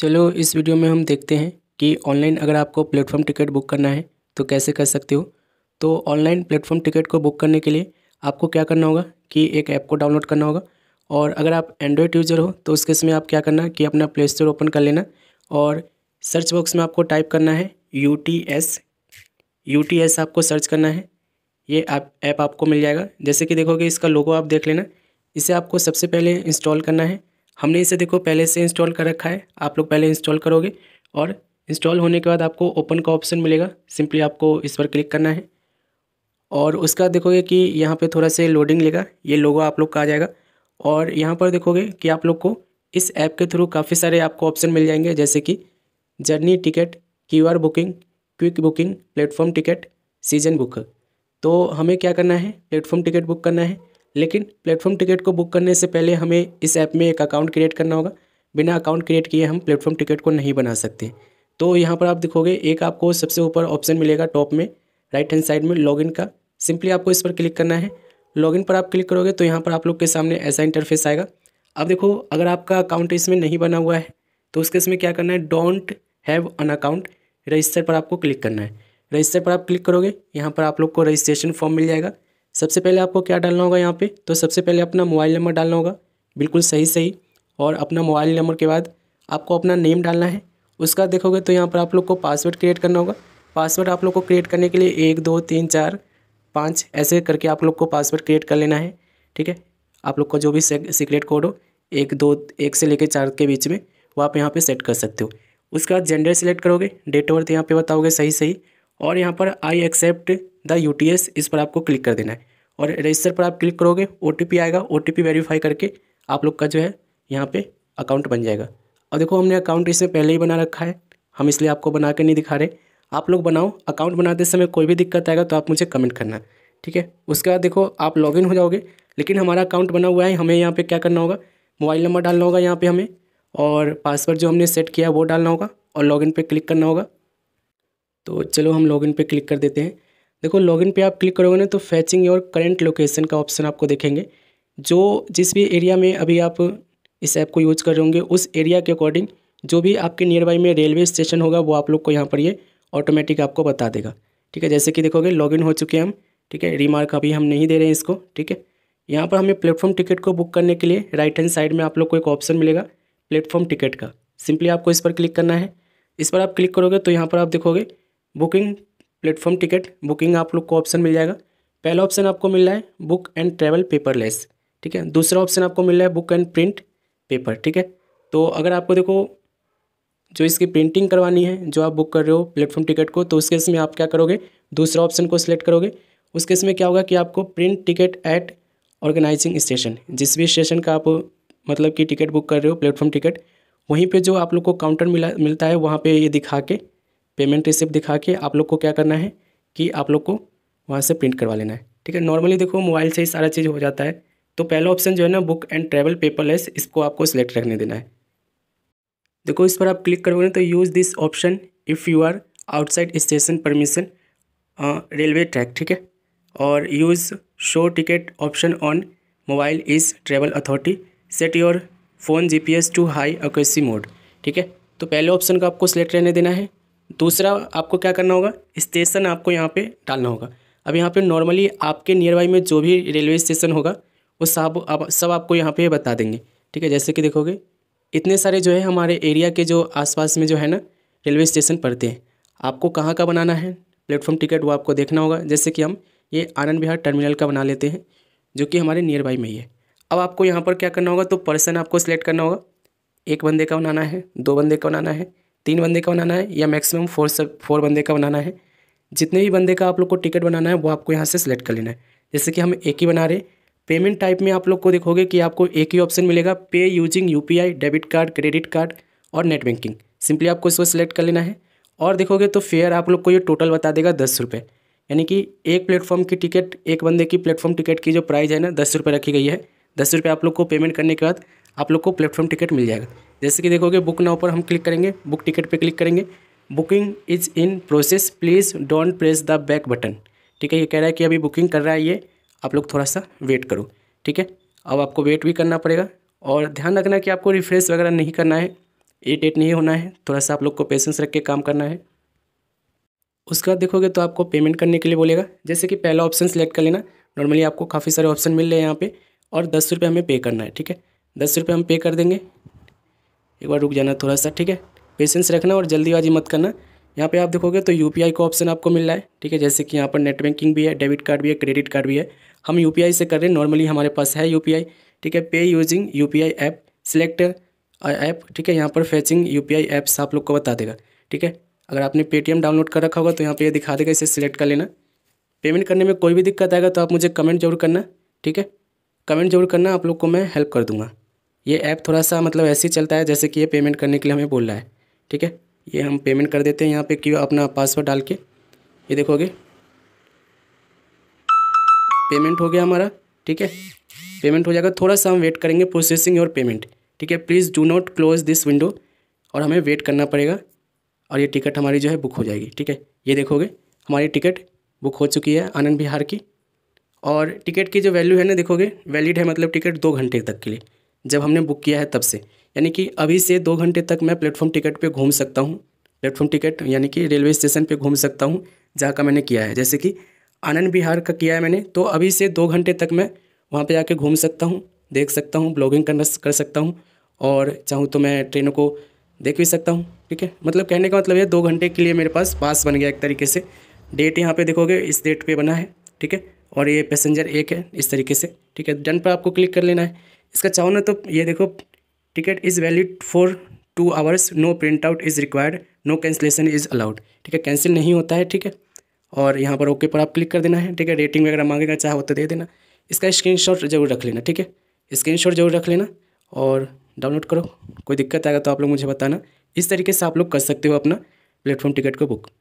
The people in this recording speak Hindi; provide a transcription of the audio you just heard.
चलो इस वीडियो में हम देखते हैं कि ऑनलाइन अगर आपको प्लेटफॉर्म टिकट बुक करना है तो कैसे कर सकते हो तो ऑनलाइन प्लेटफॉर्म टिकट को बुक करने के लिए आपको क्या करना होगा कि एक ऐप को डाउनलोड करना होगा और अगर आप एंड्रॉयड यूज़र हो तो उसके समय आप क्या करना कि अपना प्ले स्टोर ओपन कर लेना और सर्च बॉक्स में आपको टाइप करना है U T S U T S आपको सर्च करना है ये ऐप ऐप आपको मिल जाएगा जैसे कि देखोगे इसका लोगो आप देख लेना इसे आपको सबसे पहले इंस्टॉल करना है हमने इसे देखो पहले से इंस्टॉल कर रखा है आप लोग पहले इंस्टॉल करोगे और इंस्टॉल होने के बाद आपको ओपन का ऑप्शन मिलेगा सिंपली आपको इस पर क्लिक करना है और उसका देखोगे कि यहाँ पे थोड़ा से लोडिंग लेगा ये लोगो आप लोग का आ जाएगा और यहाँ पर देखोगे कि आप लोग को इस ऐप के थ्रू काफ़ी सारे आपको ऑप्शन मिल जाएंगे जैसे कि journey ticket QR booking quick booking platform ticket season book तो हमें क्या करना है प्लेटफॉर्म टिकट बुक करना है लेकिन प्लेटफॉर्म टिकट को बुक करने से पहले हमें इस ऐप में एक अकाउंट क्रिएट करना होगा बिना अकाउंट क्रिएट किए हम प्लेटफॉर्म टिकट को नहीं बना सकते तो यहाँ पर आप देखोगे एक आपको सबसे ऊपर ऑप्शन मिलेगा टॉप में राइट हैंड साइड में लॉगिन का सिंपली आपको इस पर क्लिक करना है लॉगिन पर आप क्लिक करोगे तो यहाँ पर आप लोग के सामने ऐसा इंटरफेस आएगा अब देखो अगर आपका अकाउंट इसमें नहीं बना हुआ है तो उसके इसमें क्या करना है don't have an account register पर आपको क्लिक करना है रजिस्टर पर आप क्लिक करोगे यहाँ पर आप लोग को रजिस्ट्रेशन फॉर्म मिल जाएगा सबसे पहले आपको क्या डालना होगा यहाँ पे तो सबसे पहले अपना मोबाइल नंबर डालना होगा बिल्कुल सही सही और अपना मोबाइल नंबर के बाद आपको अपना नेम डालना है उसका देखोगे तो यहाँ पर आप लोग को पासवर्ड क्रिएट करना होगा पासवर्ड आप लोग को क्रिएट करने के लिए एक दो तीन चार पाँच ऐसे करके आप लोग को पासवर्ड क्रिएट कर लेना है ठीक है आप लोग का जो भी सीक्रेट कोड हो एक दो एक से लेकर चार के बीच में वो आप यहाँ पर सेट कर सकते हो उसके बाद जेंडर सेलेक्ट करोगे डेट ऑफ बर्थ यहाँ पर बताओगे सही सही और यहाँ पर आई एक्सेप्ट द यू इस पर आपको क्लिक कर देना है और रजिस्टर पर आप क्लिक करोगे ओ आएगा ओ वेरीफाई करके आप लोग का जो है यहाँ पर अकाउंट बन जाएगा और देखो हमने अकाउंट इसमें पहले ही बना रखा है हम इसलिए आपको बना के नहीं दिखा रहे आप लोग बनाओ अकाउंट बनाते समय कोई भी दिक्कत आएगा तो आप मुझे कमेंट करना ठीक है उसके बाद देखो आप लॉगिन हो जाओगे लेकिन हमारा अकाउंट बना हुआ है हमें यहाँ पे क्या करना होगा मोबाइल नंबर डालना होगा यहाँ पे हमें और पासवर्ड जो हमने सेट किया वो डालना होगा और लॉगिन पे क्लिक करना होगा तो चलो हम लॉगिन पे क्लिक कर देते हैं देखो लॉगिन पे आप क्लिक करोगे ना तो फैचिंग योर करेंट लोकेशन का ऑप्शन आपको देखेंगे जो जिस भी एरिया में अभी आप इस ऐप को यूज कर रहे होंगे उस एरिया के अकॉर्डिंग जो भी आपके नियर बाई में रेलवे स्टेशन होगा वो आप लोग को यहाँ पर ये ऑटोमेटिक आपको बता देगा ठीक है जैसे कि देखोगे लॉगिन हो चुके हैं हम ठीक है रिमार्क अभी हम नहीं दे रहे हैं इसको ठीक है यहाँ पर हमें प्लेटफॉर्म टिकट को बुक करने के लिए राइट हैंड साइड में आप लोग को एक ऑप्शन मिलेगा प्लेटफॉर्म टिकट का सिंपली आपको इस पर क्लिक करना है इस पर आप क्लिक करोगे तो यहाँ पर आप देखोगे बुकिंग प्लेटफॉर्म टिकट बुकिंग आप लोग को ऑप्शन मिल जाएगा पहला ऑप्शन आपको मिल रहा है बुक एंड ट्रैवल पेपरलेस ठीक है दूसरा ऑप्शन आपको मिल रहा है बुक एंड प्रिंट पेपर ठीक है तो अगर आपको देखो जो इसकी प्रिंटिंग करवानी है जो आप बुक कर रहे हो प्लेटफॉर्म टिकट को तो उसके इसमें आप क्या करोगे दूसरा ऑप्शन को सिलेक्ट करोगे उसके इसमें क्या होगा कि आपको print ticket at organising station जिस भी स्टेशन का आप मतलब कि टिकट बुक कर रहे हो प्लेटफॉर्म टिकट वहीं पे जो आप लोग को काउंटर मिला मिलता है वहाँ पे ये दिखा के पेमेंट रिसिप्ट दिखा के आप लोग को क्या करना है कि आप लोग को वहाँ से प्रिंट करवा लेना है ठीक है नॉर्मली देखो मोबाइल से ही सारा चीज़ हो जाता है तो पहला ऑप्शन जो है ना बुक एंड ट्रैवल पेपरलेस इसको आपको सिलेक्ट रखने देना है देखो इस पर आप क्लिक करोगे तो use this option if you are outside station permission railway track ठीक है और use show ticket option on mobile is travel authority set your phone G to high accuracy mode ठीक है तो पहले ऑप्शन का आपको सिलेक्ट रहने देना है दूसरा आपको क्या करना होगा स्टेशन आपको यहाँ पे डालना होगा अब यहाँ पे नॉर्मली आपके नियर बाई में जो भी रेलवे स्टेशन होगा वो सब आप सब आपको यहाँ पे बता देंगे ठीक है जैसे कि देखोगे इतने सारे जो है हमारे एरिया के जो आसपास में जो है ना रेलवे स्टेशन पड़ते हैं आपको कहाँ का बनाना है प्लेटफॉर्म टिकट वो आपको देखना होगा जैसे कि हम ये आनंद विहार टर्मिनल का बना लेते हैं जो कि हमारे नियर बाई में ही है अब आपको यहाँ पर क्या करना होगा तो पर्सन आपको सिलेक्ट करना होगा एक बंदे का बनाना है दो बंदे का बनाना है तीन बंदे का बनाना है या मैक्सिमम फोर सब फोर बंदे का बनाना है जितने भी बंदे का आप लोग को टिकट बनाना है वो आपको यहाँ से सिलेक्ट कर लेना है जैसे कि हम एक ही बना रहे पेमेंट टाइप में आप लोग को देखोगे कि आपको एक ही ऑप्शन मिलेगा pay using U debit card credit card और नेट बैंकिंग सिंपली आपको इसको सिलेक्ट कर लेना है और देखोगे तो फेयर आप लोग को ये टोटल बता देगा दस रुपये यानी कि एक प्लेटफॉर्म की टिकट एक बंदे की प्लेटफॉर्म टिकट की जो प्राइस है ना दस रुपये रखी गई है दस रुपये आप लोग को पेमेंट करने के बाद आप लोग को प्लेटफॉर्म टिकट मिल जाएगा जैसे कि देखोगे बुक नाउ पर हम क्लिक करेंगे बुक टिकट पे क्लिक करेंगे booking is in process please don't press the back button ठीक है ये कह रहा है कि अभी बुकिंग कर रहा है ये आप लोग थोड़ा सा वेट करो ठीक है अब आपको वेट भी करना पड़ेगा और ध्यान रखना कि आपको रिफ्रेश वगैरह नहीं करना है एट नहीं होना है थोड़ा सा आप लोग को पेशेंस रख के काम करना है उसके बाद देखोगे तो आपको पेमेंट करने के लिए बोलेगा जैसे कि पहला ऑप्शन सेलेक्ट कर लेना नॉर्मली आपको काफ़ी सारे ऑप्शन मिल रहे हैं यहाँ पे और दस रुपये हमें पे करना है ठीक है दस रुपये हम पे कर देंगे एक बार रुक जाना थोड़ा सा ठीक है पेशेंस रखना और जल्दीबाजी मत करना यहाँ पे आप देखोगे तो यू का ऑप्शन आपको मिल रहा है ठीक है जैसे कि यहाँ पर नेट बैंकिंग भी है डेबिट कार्ड भी है क्रेडिट कार्ड भी है हम यू से कर रहे हैं नॉर्मली हमारे पास है यू ठीक है pay using U app select app ठीक है यहाँ पर फैचिंग यू ऐप्स आप लोग को बता देगा ठीक है अगर आपने पेटीएम डाउनलोड कर रखा होगा तो यहाँ पे ये दिखा देगा इसे सिलेक्ट कर लेना पेमेंट करने में कोई भी दिक्कत आएगा तो आप मुझे कमेंट जरूर करना ठीक है कमेंट जरूर करना आप लोग को मैं हेल्प कर दूंगा ये ऐप थोड़ा सा मतलब ऐसे ही चलता है जैसे कि ये पेमेंट करने के लिए हमें बोल रहा है ठीक है ये हम पेमेंट कर देते हैं यहाँ पे कि अपना पासवर्ड डाल के ये देखोगे पेमेंट हो गया हमारा ठीक है पेमेंट हो जाएगा थोड़ा सा हम वेट करेंगे प्रोसेसिंग और पेमेंट ठीक है please do not close this window और हमें वेट करना पड़ेगा और ये टिकट हमारी जो है बुक हो जाएगी ठीक है ये देखोगे हमारी टिकट बुक हो चुकी है आनंद बिहार की और टिकट की जो वैल्यू है ना देखोगे वैलिड है मतलब टिकट दो घंटे तक के लिए जब हमने बुक किया है तब से यानी कि अभी से दो घंटे तक मैं प्लेटफॉर्म टिकट पे घूम सकता हूँ प्लेटफॉर्म टिकट यानी कि रेलवे स्टेशन पे घूम सकता हूँ जहाँ का मैंने किया है जैसे कि आनंद बिहार का किया है मैंने तो अभी से दो घंटे तक मैं वहाँ पर जाके घूम सकता हूँ देख सकता हूँ ब्लॉगिंग कर सकता हूँ और चाहूँ तो मैं ट्रेनों को देख भी सकता हूँ ठीक है मतलब कहने का मतलब ये दो घंटे के लिए मेरे पास पास बन गया एक तरीके से डेट यहाँ पे देखोगे इस डेट पे बना है ठीक है और ये पैसेंजर एक है इस तरीके से ठीक है डन पर आपको क्लिक कर लेना है इसका चाहो ना तो ये देखो ticket is valid for two hours no print out is required no cancellation is allowed ठीक है कैंसिल नहीं होता है ठीक है और यहाँ पर ओके पर आप क्लिक कर देना है ठीक है रेटिंग वगैरह मांगेगा चाहो तो दे देना इसका शॉट जरूर रख लेना ठीक है शॉट जरूर रख लेना और डाउनलोड करो कोई दिक्कत आएगा तो आप लोग मुझे बताना इस तरीके से आप लोग कर सकते हो अपना प्लेटफॉर्म टिकट को बुक